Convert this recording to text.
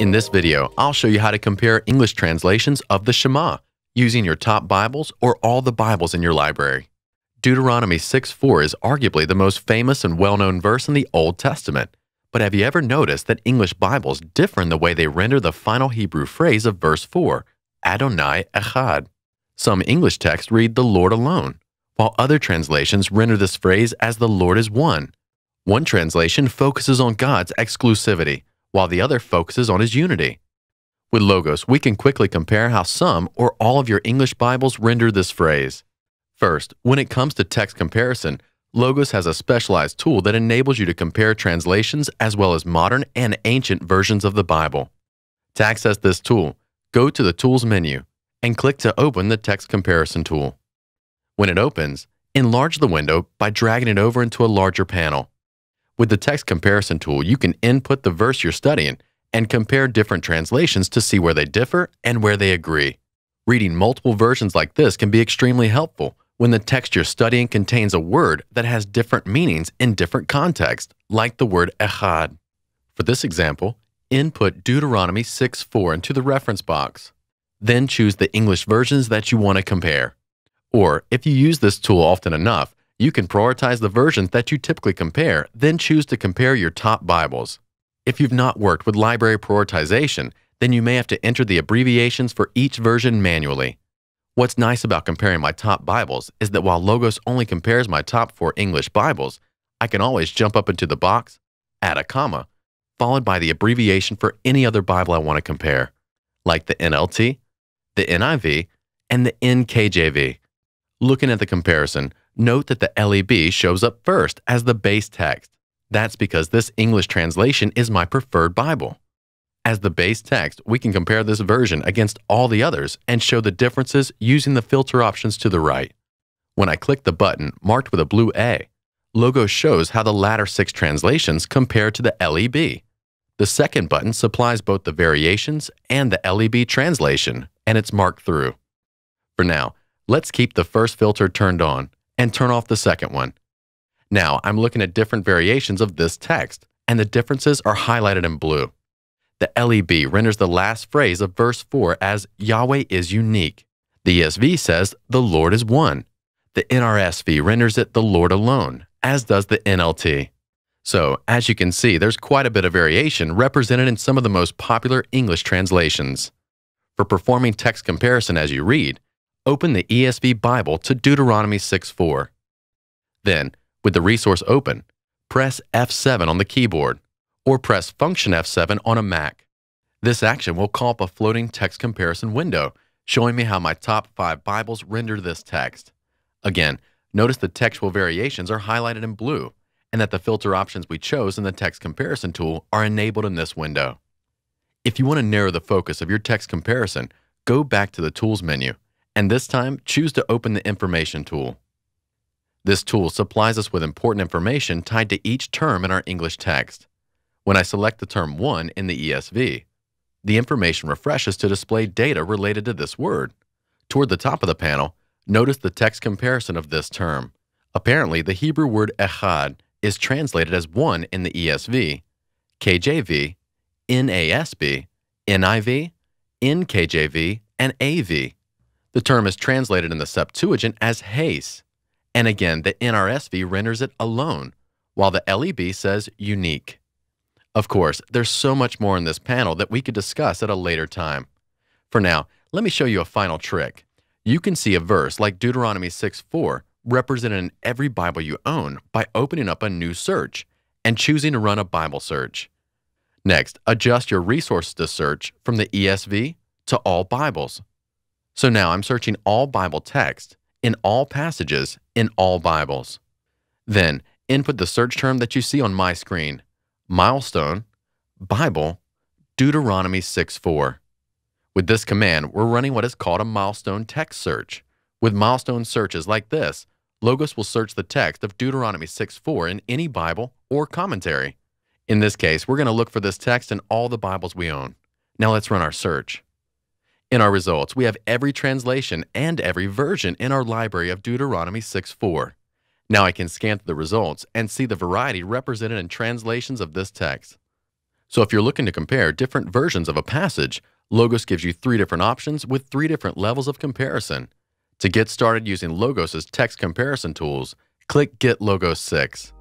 In this video, I'll show you how to compare English translations of the Shema using your top Bibles or all the Bibles in your library. Deuteronomy 6.4 is arguably the most famous and well-known verse in the Old Testament. But have you ever noticed that English Bibles differ in the way they render the final Hebrew phrase of verse 4, Adonai Echad? Some English texts read the Lord alone, while other translations render this phrase as the Lord is one. One translation focuses on God's exclusivity, while the other focuses on his unity. With Logos, we can quickly compare how some or all of your English Bibles render this phrase. First, when it comes to text comparison, Logos has a specialized tool that enables you to compare translations as well as modern and ancient versions of the Bible. To access this tool, go to the Tools menu and click to open the Text Comparison tool. When it opens, enlarge the window by dragging it over into a larger panel. With the text comparison tool, you can input the verse you're studying and compare different translations to see where they differ and where they agree. Reading multiple versions like this can be extremely helpful when the text you're studying contains a word that has different meanings in different contexts, like the word echad. For this example, input Deuteronomy 6:4 into the reference box. Then choose the English versions that you want to compare. Or, if you use this tool often enough, you can prioritize the versions that you typically compare, then choose to compare your top Bibles. If you've not worked with library prioritization, then you may have to enter the abbreviations for each version manually. What's nice about comparing my top Bibles is that while Logos only compares my top four English Bibles, I can always jump up into the box, add a comma, followed by the abbreviation for any other Bible I want to compare, like the NLT, the NIV, and the NKJV. Looking at the comparison, Note that the LEB shows up first as the base text. That's because this English translation is my preferred Bible. As the base text, we can compare this version against all the others and show the differences using the filter options to the right. When I click the button marked with a blue A, Logo shows how the latter six translations compare to the LEB. The second button supplies both the variations and the LEB translation, and it's marked through. For now, let's keep the first filter turned on and turn off the second one. Now, I'm looking at different variations of this text, and the differences are highlighted in blue. The LEB renders the last phrase of verse 4 as Yahweh is unique. The ESV says the Lord is one. The NRSV renders it the Lord alone, as does the NLT. So, as you can see, there's quite a bit of variation represented in some of the most popular English translations. For performing text comparison as you read, open the ESV Bible to Deuteronomy 6:4. Then, with the resource open, press F7 on the keyboard or press Function F7 on a Mac. This action will call up a floating text comparison window showing me how my top 5 Bibles render this text. Again, notice the textual variations are highlighted in blue and that the filter options we chose in the text comparison tool are enabled in this window. If you want to narrow the focus of your text comparison, go back to the Tools menu and this time choose to open the Information tool. This tool supplies us with important information tied to each term in our English text. When I select the term 1 in the ESV, the information refreshes to display data related to this word. Toward the top of the panel, notice the text comparison of this term. Apparently, the Hebrew word echad is translated as 1 in the ESV, KJV, NASB, NIV, NKJV, and AV. The term is translated in the Septuagint as haze, and again, the NRSV renders it alone, while the LEB says unique. Of course, there's so much more in this panel that we could discuss at a later time. For now, let me show you a final trick. You can see a verse like Deuteronomy 6:4 represented in every Bible you own by opening up a new search and choosing to run a Bible search. Next, adjust your resources to search from the ESV to all Bibles so now I'm searching all Bible text in all passages in all Bibles. Then input the search term that you see on my screen milestone, Bible, Deuteronomy 6 4. With this command, we're running what is called a milestone text search. With milestone searches like this, Logos will search the text of Deuteronomy 6 4 in any Bible or commentary. In this case, we're going to look for this text in all the Bibles we own. Now let's run our search. In our results, we have every translation and every version in our library of Deuteronomy 6.4. Now I can scan through the results and see the variety represented in translations of this text. So if you're looking to compare different versions of a passage, Logos gives you three different options with three different levels of comparison. To get started using Logos' text comparison tools, click Get Logos 6.